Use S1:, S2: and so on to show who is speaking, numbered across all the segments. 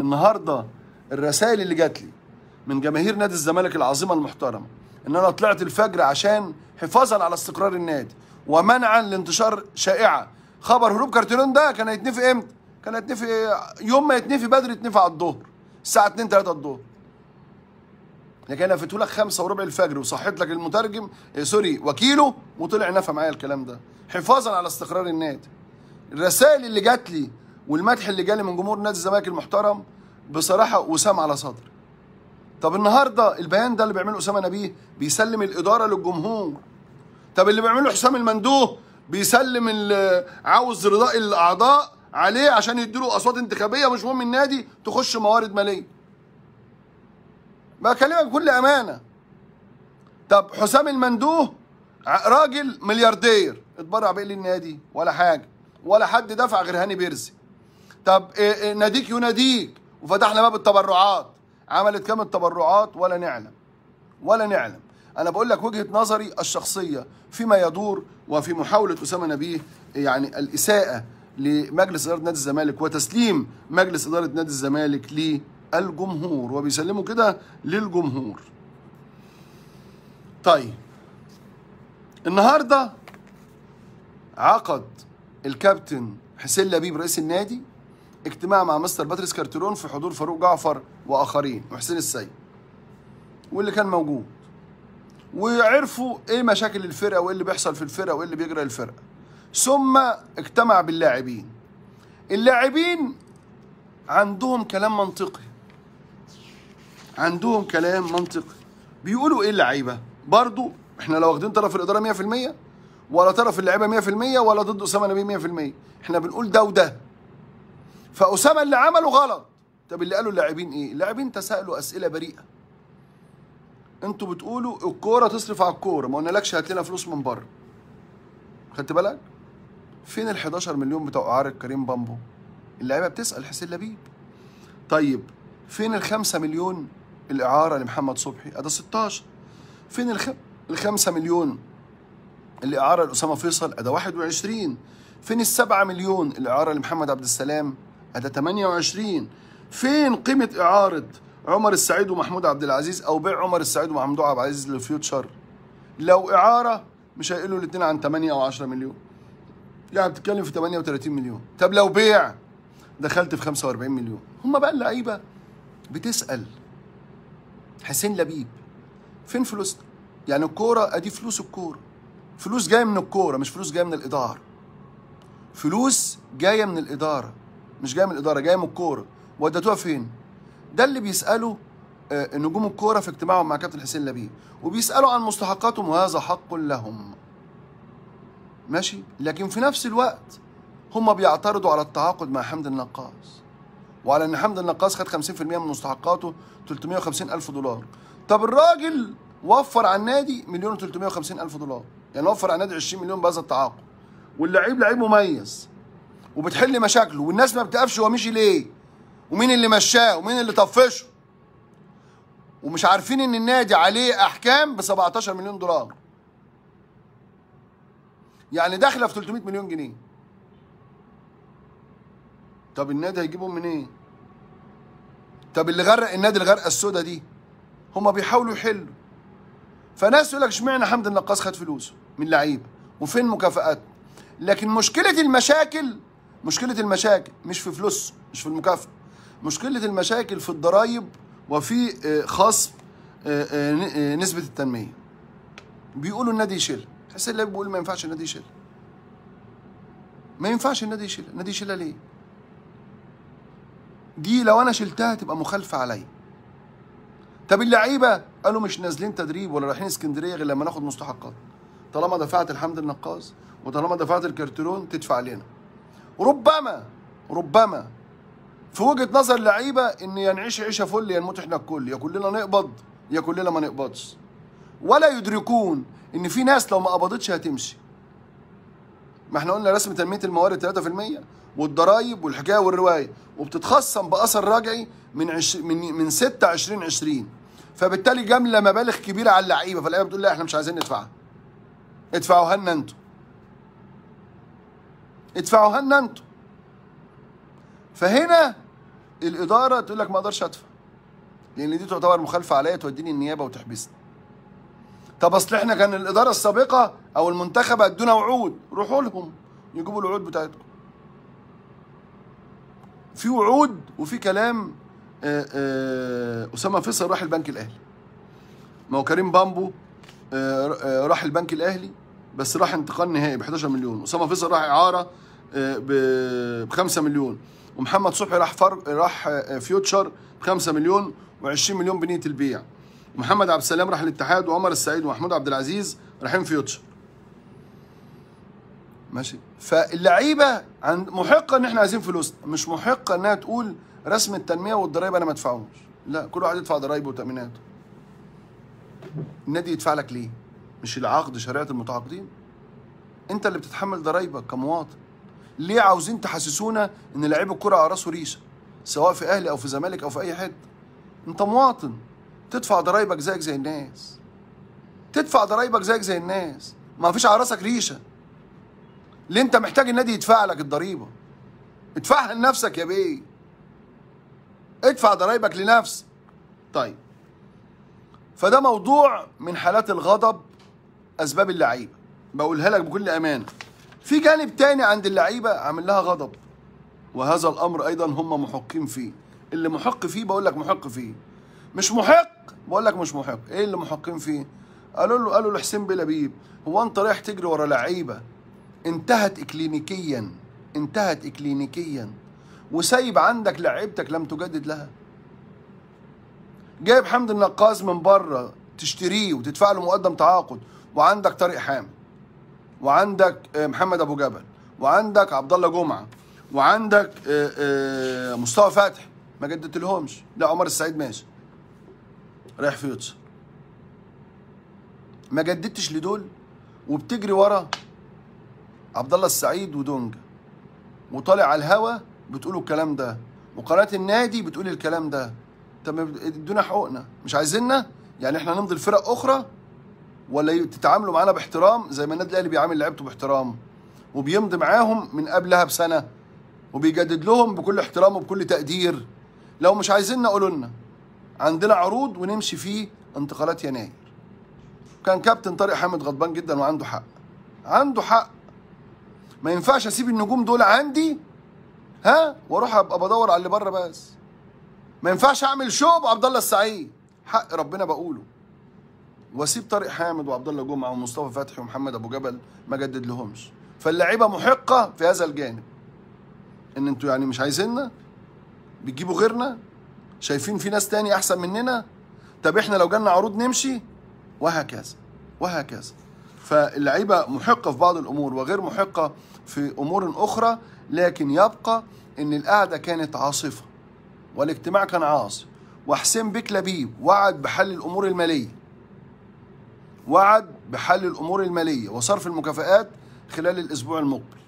S1: النهارده الرسائل اللي جات لي من جماهير نادي الزمالك العظيمه المحترمه ان انا طلعت الفجر عشان حفاظا على استقرار النادي ومنعا لانتشار شائعه خبر هروب كارتيرون ده كان هيتنفي امتى؟ كان هيتنفي يوم ما يتنفي بدري يتنفي على الظهر الساعه 2 3 الظهر لكن انا فاتوا لك 5 وربع الفجر وصحيت لك المترجم إيه، سوري وكيله وطلع نفى معايا الكلام ده حفاظا على استقرار النادي الرسائل اللي جات لي والمدح اللي جالي من جمهور نادي الزمالك المحترم بصراحه وسام على صدري طب النهارده البيان ده اللي بيعمله اسامه نبيه بيسلم الاداره للجمهور طب اللي بيعمله حسام المندوه بيسلم عاوز رضاء الاعضاء عليه عشان يديله اصوات انتخابيه مش مهم النادي تخش موارد ماليه بكلمك بكل امانه طب حسام المندوه راجل ملياردير اتبرع بايه للنادي ولا حاجه ولا حد دفع غير هاني بيرزي طب إيه، إيه، ناديك يناديك وفتحنا باب التبرعات عملت كم التبرعات ولا نعلم ولا نعلم انا بقول لك وجهه نظري الشخصيه فيما يدور وفي محاوله اسامه نبيه يعني الاساءه لمجلس اداره نادي الزمالك وتسليم مجلس اداره نادي الزمالك للجمهور وبيسلموا كده للجمهور طيب النهارده عقد الكابتن حسين لبيب رئيس النادي اجتماع مع مستر باتريس كارترون في حضور فاروق جعفر واخرين وحسين السيد واللي كان موجود وعرفوا ايه مشاكل الفرقه وايه اللي بيحصل في الفرقه وايه اللي بيجرى الفرقه ثم اجتمع باللاعبين اللاعبين عندهم كلام منطقي عندهم كلام منطقي بيقولوا ايه اللعيبه برضو احنا لو واخدين طرف الاداره 100% ولا طرف اللعيبه 100% ولا ضد اسامه نبيه 100% احنا بنقول ده وده فأسامة اللي عمله غلط طب اللي قالوا اللاعبين إيه؟ اللاعبين تسالوا أسئلة بريئة انتوا بتقولوا الكوره تصرف على الكوره ما قلنالكش هات لنا فلوس من بره خدت بالك فين ال 11 مليون بتوع اعاره كريم بامبو اللعيبه بتسال حسين لبيب طيب فين ال 5 مليون الاعاره لمحمد صبحي ادي 16 فين ال 5 مليون الاعاره لاسامه فيصل ادي 21 فين ال 7 مليون الاعاره لمحمد عبد السلام هذا 28 فين قيمة إعارة عمر السعيد ومحمود عبد العزيز أو بيع عمر السعيد ومحمود عبد العزيز للفيوتشر لو إعارة مش هيقلوا الاثنين عن 8 أو 10 مليون يعني بتتكلم في 38 مليون طب لو بيع دخلت في 45 مليون هم بقى اللعيبة بتسأل حسين لبيب فين فلوسنا؟ يعني الكورة أدي فلوس الكورة فلوس جاية من الكورة مش فلوس جاية من الإدارة فلوس جاية من الإدارة مش جايه من الاداره جايه من الكوره ودتوها فين ده اللي بيساله آه، نجوم الكوره في اجتماعهم مع كابتن حسين لبيب وبيسالوا عن مستحقاتهم وهذا حق لهم ماشي لكن في نفس الوقت هم بيعترضوا على التعاقد مع حمد النقاص وعلى ان حمد النقاص خد 50% من مستحقاته 350 الف دولار طب الراجل وفر على النادي مليون و350 الف دولار يعني وفر على النادي 20 مليون بهذا التعاقد واللعيب لعيب مميز وبتحل مشاكله والناس ما بتقفش هو مشي ليه ومين اللي مشاه ومين اللي طفشه ومش عارفين ان النادي عليه احكام ب 17 مليون دولار يعني داخله في 300 مليون جنيه طب النادي هيجيبهم منين إيه؟ طب اللي غرق النادي الغرقه السوداء دي هما بيحاولوا يحلوا فناس يقول لك اشمعنى حمد النقاص خد فلوسه من لعيب وفين مكافئات لكن مشكله المشاكل مشكله المشاكل مش في فلوس مش في المكافاه مشكله المشاكل في الضرايب وفي آه، خصم آه، آه، نسبه التنميه بيقولوا النادي يشيل حسين اللي بيقول ما ينفعش النادي يشيل ما ينفعش النادي يشيل النادي يشيلها ليه دي لو انا شلتها تبقى مخالفه عليا طب اللعيبه قالوا مش نازلين تدريب ولا رايحين اسكندريه غير لما ناخد مستحقات طالما دفعت الحمد النقاز وطالما دفعت الكرتون تدفع لنا ربما ربما في وجهه نظر لعيبه ان ينعيش عيشه فل ينموت احنا الكل يا كلنا نقبض يا كلنا ما نقبضش ولا يدركون ان في ناس لو ما قبضتش هتمشي ما احنا قلنا رسم تنميه الموارد 3% والضرايب والحكايه والروايه وبتتخصم باثر رجعي من عش... من من 6 20 20 فبالتالي جامله مبالغ كبيره على اللعيبه فاللعيبه بتقول لا احنا مش عايزين ندفعها ادفعوها لنا انتوا ادفعوها لنا انتم فهنا الاداره تقول لك ما اقدرش ادفع لان دي تعتبر مخالفه عليا توديني النيابه وتحبسني طب اصل احنا كان الاداره السابقه او المنتخبه ادونا وعود روحوا لهم يجيبوا الوعود بتاعتكم في وعود وفي كلام آه، آه، اسامه فيصل راح البنك الاهلي ما هو كريم بامبو آه، راح البنك الاهلي بس راح انتقال نهائي ب 11 مليون اسامه فيصل راح اعاره آه، ب 5 مليون ومحمد صبحي راح فر راح آه، فيوتشر ب 5 مليون و20 مليون بنيه البيع ومحمد عبد السلام راح الاتحاد وعمر السعيد ومحمود عبد العزيز رايحين فيوتشر ماشي فاللعيبه عند محقه ان احنا عايزين فلوس مش محقه انها تقول رسم التنميه والضرايب انا ما ادفعهمش لا كل واحد يدفع ضرايبه وتاميناته النادي يدفع لك ليه مش العقد شريعه المتعاقدين انت اللي بتتحمل ضرايبك كمواطن ليه عاوزين تحسسونا ان لعيب الكره راسه ريشه سواء في اهلي او في زمالك او في اي حته انت مواطن تدفع ضرايبك زيك زي الناس تدفع ضرايبك زيك زي الناس ما فيش على راسك ريشه ليه انت محتاج النادي يدفع لك الضريبه ادفعها لنفسك يا بيه ادفع ضرايبك لنفسك طيب فده موضوع من حالات الغضب اسباب اللعيبه بقولها لك بكل امانه في جانب تاني عند اللعيبه عامل لها غضب وهذا الامر ايضا هم محقين فيه اللي محق فيه بقول لك محق فيه مش محق بقول لك مش محق ايه اللي محقين فيه قالوا له قالوا لحسين بلبيب هو انت رايح تجري ورا لعيبه انتهت اكلينيكيا انتهت اكلينيكيا وسايب عندك لعيبتك لم تجدد لها جايب حمد النقاز من بره تشتريه وتدفع له مقدم تعاقد وعندك طارق حامد وعندك آه، محمد ابو جبل وعندك عبد الله جمعه وعندك آه، آه، مصطفى فتحي ما جددتلهمش لا عمر السعيد ماشي رايح فيوتشر ما جددتش لدول وبتجري ورا عبد الله السعيد ودونجا وطالع على الهوا بتقولوا الكلام ده وقناه النادي بتقول الكلام ده طب ادونا حقوقنا مش عايزيننا يعني احنا نمضي لفرق اخرى ولا تتعاملوا معانا باحترام زي ما النادي الاهلي بيعامل لعيبته باحترام وبيمضي معاهم من قبلها بسنه وبيجدد لهم بكل احترام وبكل تقدير لو مش عايزيننا قولوا لنا عندنا عروض ونمشي فيه انتقالات يناير كان كابتن طارق حامد غضبان جدا وعنده حق عنده حق ما ينفعش اسيب النجوم دول عندي ها واروح ابقى بدور على اللي بره بس ما ينفعش اعمل شو بعبد الله السعيد حق ربنا بقوله واسيب طارق حامد وعبد الله جمعه ومصطفى فتحي ومحمد ابو جبل ما جدد لهمش فاللعيبه محقه في هذا الجانب ان انتوا يعني مش عايزيننا بتجيبوا غيرنا شايفين في ناس تاني احسن مننا طب احنا لو جالنا عروض نمشي وهكذا وهكذا فاللعيبه محقه في بعض الامور وغير محقه في امور اخرى لكن يبقى ان القعده كانت عاصفه والاجتماع كان عاصف وحسين بيك لبيب وعد بحل الامور الماليه وعد بحل الأمور المالية وصرف المكافئات خلال الأسبوع المقبل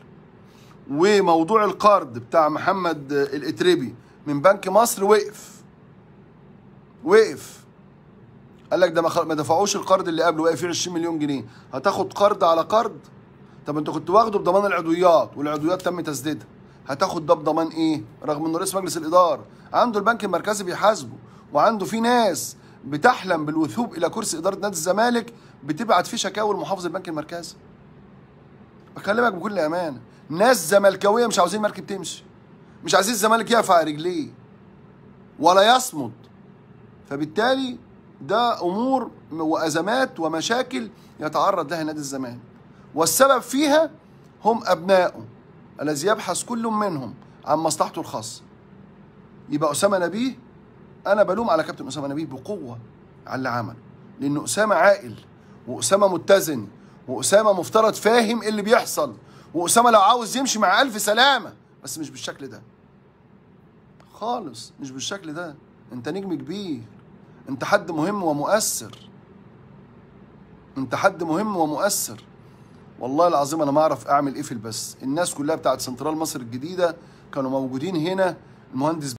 S1: وموضوع القرض بتاع محمد الاتريبي من بنك مصر وقف وقف قال لك ده ما دفعوش القرض اللي قبله واقف فيه 20 مليون جنيه هتاخد قرض على قرض طب انت كنت واخده بضمان العضويات والعضويات تم تسديدها هتاخد ده بضمان ايه رغم انه رئيس مجلس الاداره عنده البنك المركزي بيحاسبه وعنده في ناس بتحلم بالوثوب الى كرسي اداره نادي الزمالك بتبعت فيه شكاوي لمحافظ البنك المركزي بكلمك بكل امانه ناس زملكاويه مش عاوزين مركب تمشي مش عايزين الزمالك يقف على رجليه ولا يصمد فبالتالي ده امور وازمات ومشاكل يتعرض لها نادي الزمالك والسبب فيها هم ابنائه الذي يبحث كل منهم عن مصلحته الخاصه يبقى اسامه نبيه انا بلوم على كابتن اسامه نبيه بقوه على اللي عمله لان اسامه عاقل وأسامة متزن وأسامة مفترض فاهم إيه اللي بيحصل وأسامة لو عاوز يمشي مع ألف سلامة بس مش بالشكل ده خالص مش بالشكل ده أنت نجم كبير أنت حد مهم ومؤثر أنت حد مهم ومؤثر والله العظيم أنا ما أعرف أعمل إيه في البث الناس كلها بتاعت سنترال مصر الجديدة كانوا موجودين هنا المهندس